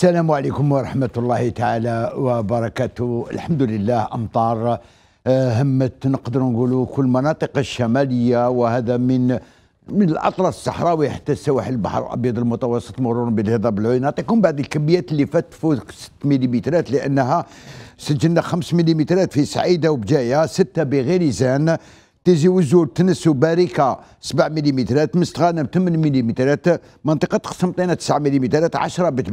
السلام عليكم ورحمة الله تعالى وبركاته الحمد لله أمطار آه، همت نقدر نقولوا كل مناطق الشمالية وهذا من من الأطلس الصحراوي حتى السواحل البحر الأبيض المتوسط مرورا بالهضاب العلوي نعطيكم بعض الكميات اللي فات فوق 6 مليمترات لأنها سجلنا 5 مليمترات في سعيدة وبجاية 6 بغليزان تيزي وزور تنس وباريكا 7 ملم مستغانم 8 ملم منطقه قسمطينه 9 ملم 10 بيت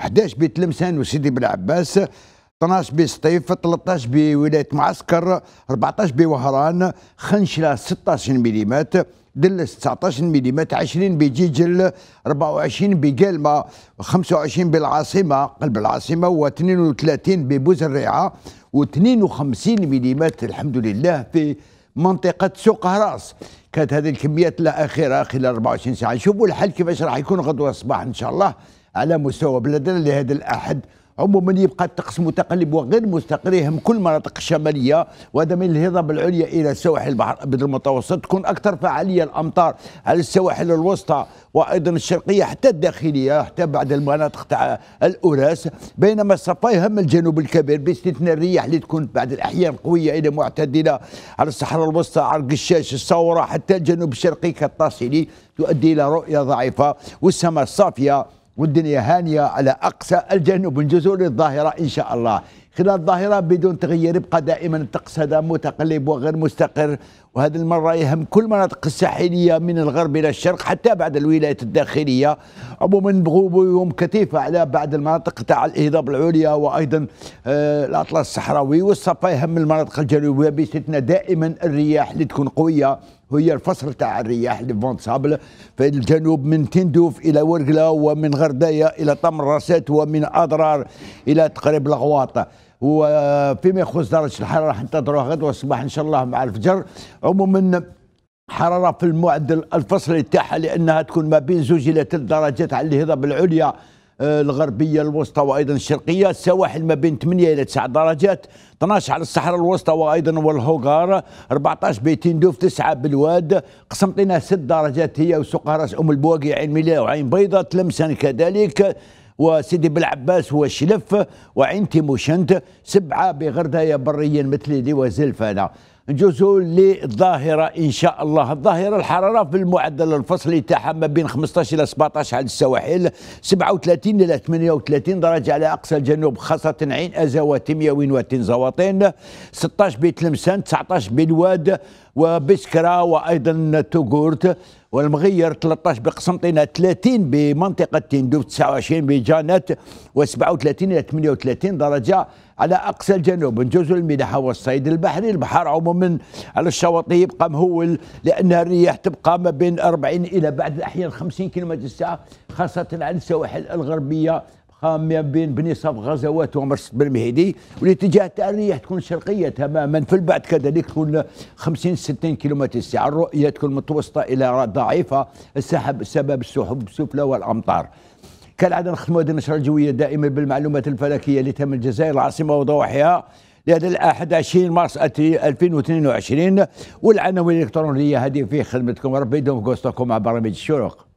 11 بيت لمسان وسيدي بالعباس 12 بسطيف 13 بولايه معسكر 14 بوهران خنشله 16 ملم دلس 19 ملم 20 بجيجل 24 بقلمه 25 بالعاصمه قلب العاصمه و32 ببوزريعه و52 ملم الحمد لله في منطقه سوق هراس كانت هذه الكميات لا اخره خلال 24 ساعه نشوفوا الحل كيفاش راح يكون غدوه الصباح ان شاء الله على مستوى بلادنا لهذا الاحد عموما يبقى الطقس متقلب وغير مستقر يهم كل مناطق الشماليه وهذا من الهضاب العليا الى سواحل البحر الابيض المتوسط تكون اكثر فعاليه الامطار على السواحل الوسطى وايضا الشرقيه حتى الداخليه حتى بعد المناطق تاع الاوراس بينما الصفا يهم الجنوب الكبير باستثناء الرياح اللي تكون بعد الاحيان قويه الى معتدله على الصحراء الوسطى على القشاش الصوره حتى الجنوب الشرقي كالطاسيلي تؤدي الى رؤيه ضعيفه والسماء الصافيه والدنيا هانية على أقصى الجنوب الجزر الظاهرة إن شاء الله خلال ظاهرة بدون تغيير يبقى دائما الطقس هذا متقلب وغير مستقر وهذه المرة يهم كل مناطق الساحلية من الغرب إلى الشرق حتى بعد الولايات الداخلية عموما يوم كثيفة على بعض المناطق تاع الهضاب العليا وأيضا آه الأطلس الصحراوي والصفا يهم المناطق الجنوبية باستثناء دائما الرياح اللي تكون قوية وهي الفصل تاع الرياح ليفون سابل في الجنوب من تندوف الى ورقله ومن غردايه الى طمراسات ومن اضرار الى تقريب الغواطه وفيما يخص درجه الحراره راح ننتظروها غدوه الصباح ان شاء الله مع الفجر عموما حراره في المعدل الفصلي تاعها لانها تكون ما بين زوج الى ثلاث درجات على الهضاب العليا آه، الغربيه الوسطى وايضا الشرقيه السواحل ما بين 8 الى 9 درجات 12 على الصحراء الوسطى وايضا والهوغار 14 بيتين دوف 9 بالواد قسمطينه 6 درجات هي وسوقها راس ام البواقي عين ميلا وعين بيضاء تلمسان كذلك وسيدي بالعباس هو شلف وعينتي مشنت سبعة بغردها بريا دي لي وزلفنا نجوزوا للظاهرة إن شاء الله الظاهرة الحرارة في المعدل الفصلي تاعها ما بين 15 إلى 17 على السواحل 37 إلى 38 درجة على أقصى الجنوب خاصة عين أزا وتمياوين وتنزواطين 16 بيت لمسان 19 بالواد وبسكرة وأيضا توغورت والمغير 13 بقسنطينه 30 بمنطقه تندوف 29 بجانات و37 الى 38 درجه على اقصى الجنوب نجوز الملاحه والصيد البحري البحر عموما على الشواطئ يبقى مهول لان الرياح تبقى ما بين 40 الى بعض الاحيان 50 كيلومتر الساعه خاصه على السواحل الغربيه ما بين بني صف غزوات ومرس بن مهدي والاتجاه الرياح تكون شرقية تماما في البعد كذلك تكون 50 60 كيلومتر الساعة الرؤية تكون متوسطة إلى ضعيفة السحب سبب السحب السفلى والأمطار كالعادة نختم هذه النشرة الجوية دائما بالمعلومات الفلكية لتم الجزائر العاصمة وضواحيها لهذا الأحد 20 مارس 2022 والعناوين الإلكترونية هذه في خدمتكم ربي يدوم مع برامج الشروق